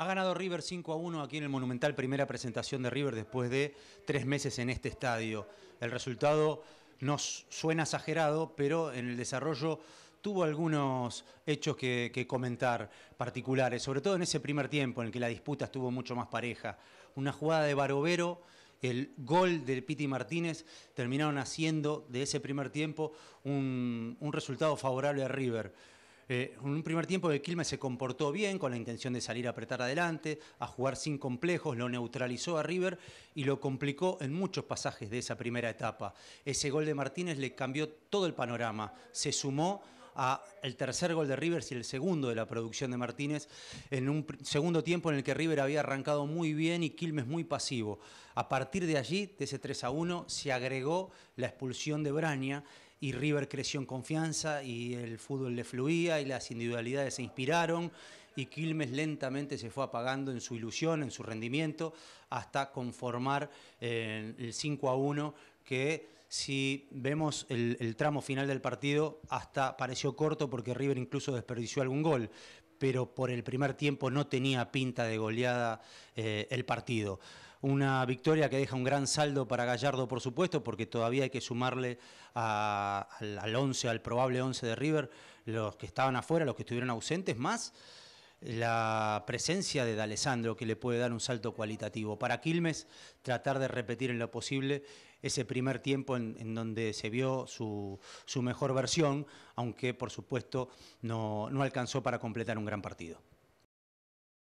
Ha ganado River 5 a 1 aquí en el Monumental, primera presentación de River después de tres meses en este estadio. El resultado nos suena exagerado, pero en el desarrollo tuvo algunos hechos que, comentar particulares, sobre todo en ese primer tiempo en el que la disputa estuvo mucho más pareja. Una jugada de Barovero, el gol de Piti Martínez, terminaron haciendo de ese primer tiempo un resultado favorable a River eh, en un primer tiempo de Quilmes se comportó bien con la intención de salir a apretar adelante, a jugar sin complejos, lo neutralizó a River y lo complicó en muchos pasajes de esa primera etapa. Ese gol de Martínez le cambió todo el panorama, se sumó al tercer gol de River y el segundo de la producción de Martínez en un segundo tiempo en el que River había arrancado muy bien y Quilmes muy pasivo. A partir de allí, de ese 3 a 1, se agregó la expulsión de Braña y River creció en confianza y el fútbol le fluía y las individualidades se inspiraron y Quilmes lentamente se fue apagando en su ilusión, en su rendimiento, hasta conformar eh, el 5 a 1 que si vemos el, tramo final del partido hasta pareció corto porque River incluso desperdició algún gol, pero por el primer tiempo no tenía pinta de goleada eh, el partido. Una victoria que deja un gran saldo para Gallardo, por supuesto, porque todavía hay que sumarle al, 11, al probable 11 de River, los que estaban afuera, los que estuvieron ausentes, más la presencia de D'Alessandro que le puede dar un salto cualitativo. Para Quilmes, tratar de repetir en lo posible ese primer tiempo en, donde se vio su, su, mejor versión, aunque por supuesto no alcanzó para completar un gran partido.